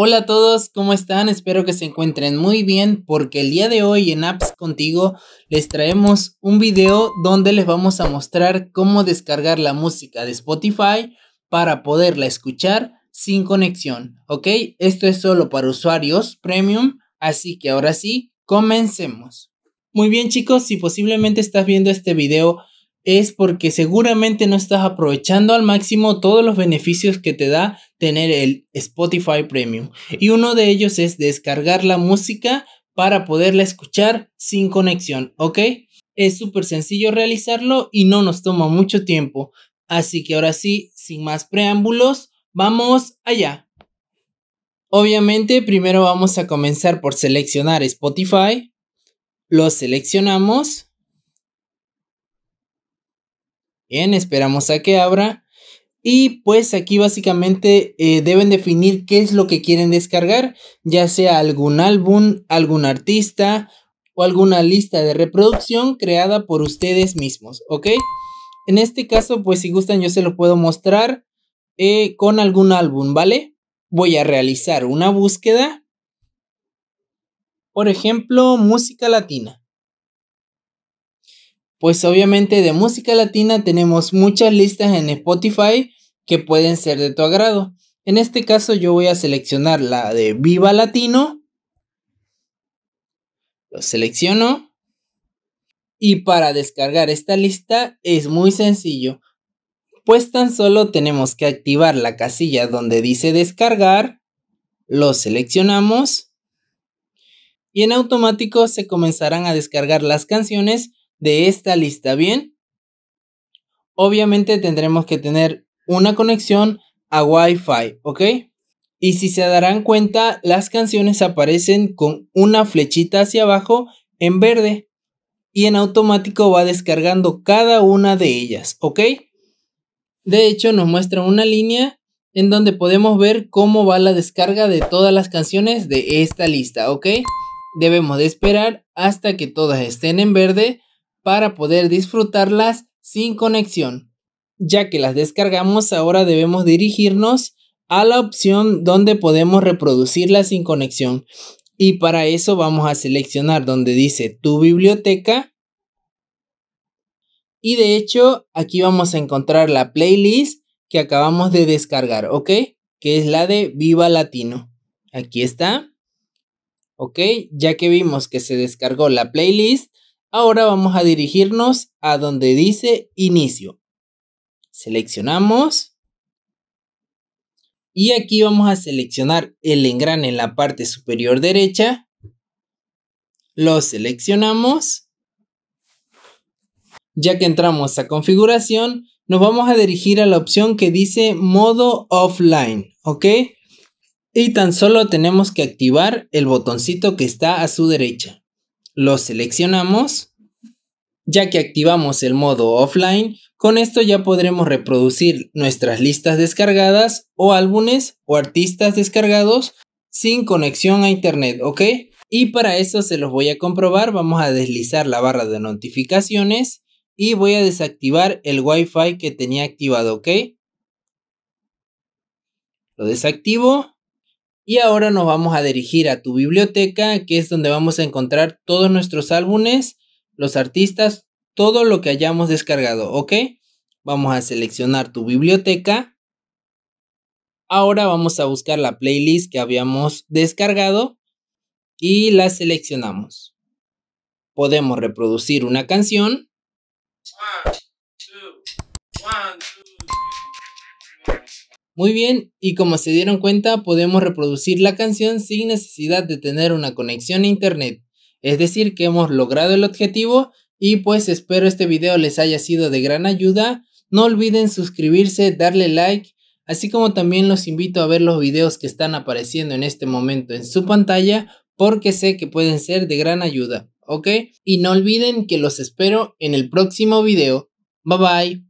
Hola a todos, ¿cómo están? Espero que se encuentren muy bien porque el día de hoy en Apps Contigo les traemos un video donde les vamos a mostrar cómo descargar la música de Spotify para poderla escuchar sin conexión, ¿ok? Esto es solo para usuarios premium, así que ahora sí, comencemos. Muy bien chicos, si posiblemente estás viendo este video es porque seguramente no estás aprovechando al máximo todos los beneficios que te da tener el Spotify Premium. Y uno de ellos es descargar la música para poderla escuchar sin conexión, ¿ok? Es súper sencillo realizarlo y no nos toma mucho tiempo. Así que ahora sí, sin más preámbulos, vamos allá. Obviamente, primero vamos a comenzar por seleccionar Spotify. Lo seleccionamos Bien, Esperamos a que abra. Y pues aquí básicamente eh, deben definir qué es lo que quieren descargar, ya sea algún álbum, algún artista o alguna lista de reproducción creada por ustedes mismos, ¿ok? En este caso, pues si gustan yo se lo puedo mostrar eh, con algún álbum, ¿vale? Voy a realizar una búsqueda. Por ejemplo, música latina pues obviamente de música latina tenemos muchas listas en Spotify que pueden ser de tu agrado. En este caso yo voy a seleccionar la de Viva Latino. Lo selecciono. Y para descargar esta lista es muy sencillo. Pues tan solo tenemos que activar la casilla donde dice descargar. Lo seleccionamos. Y en automático se comenzarán a descargar las canciones de esta lista, ¿bien? Obviamente tendremos que tener una conexión a Wi-Fi, ¿ok? Y si se darán cuenta, las canciones aparecen con una flechita hacia abajo en verde y en automático va descargando cada una de ellas, ¿ok? De hecho, nos muestra una línea en donde podemos ver cómo va la descarga de todas las canciones de esta lista, ¿ok? Debemos de esperar hasta que todas estén en verde para poder disfrutarlas sin conexión. Ya que las descargamos, ahora debemos dirigirnos a la opción donde podemos reproducirlas sin conexión. Y para eso vamos a seleccionar donde dice tu biblioteca. Y de hecho, aquí vamos a encontrar la playlist que acabamos de descargar, ¿ok? Que es la de Viva Latino. Aquí está. ¿Ok? Ya que vimos que se descargó la playlist, Ahora vamos a dirigirnos a donde dice inicio. Seleccionamos. Y aquí vamos a seleccionar el engrane en la parte superior derecha. Lo seleccionamos. Ya que entramos a configuración, nos vamos a dirigir a la opción que dice modo offline, ¿ok? Y tan solo tenemos que activar el botoncito que está a su derecha. Lo seleccionamos. Ya que activamos el modo offline, con esto ya podremos reproducir nuestras listas descargadas o álbumes o artistas descargados sin conexión a internet, ¿ok? Y para eso se los voy a comprobar, vamos a deslizar la barra de notificaciones y voy a desactivar el Wi-Fi que tenía activado, ¿ok? Lo desactivo y ahora nos vamos a dirigir a tu biblioteca, que es donde vamos a encontrar todos nuestros álbumes, los artistas, todo lo que hayamos descargado, ¿ok? Vamos a seleccionar tu biblioteca. Ahora vamos a buscar la playlist que habíamos descargado y la seleccionamos. Podemos reproducir una canción. Muy bien, y como se dieron cuenta, podemos reproducir la canción sin necesidad de tener una conexión a internet. Es decir, que hemos logrado el objetivo y pues espero este video les haya sido de gran ayuda. No olviden suscribirse, darle like, así como también los invito a ver los videos que están apareciendo en este momento en su pantalla porque sé que pueden ser de gran ayuda, ¿ok? Y no olviden que los espero en el próximo video. Bye bye.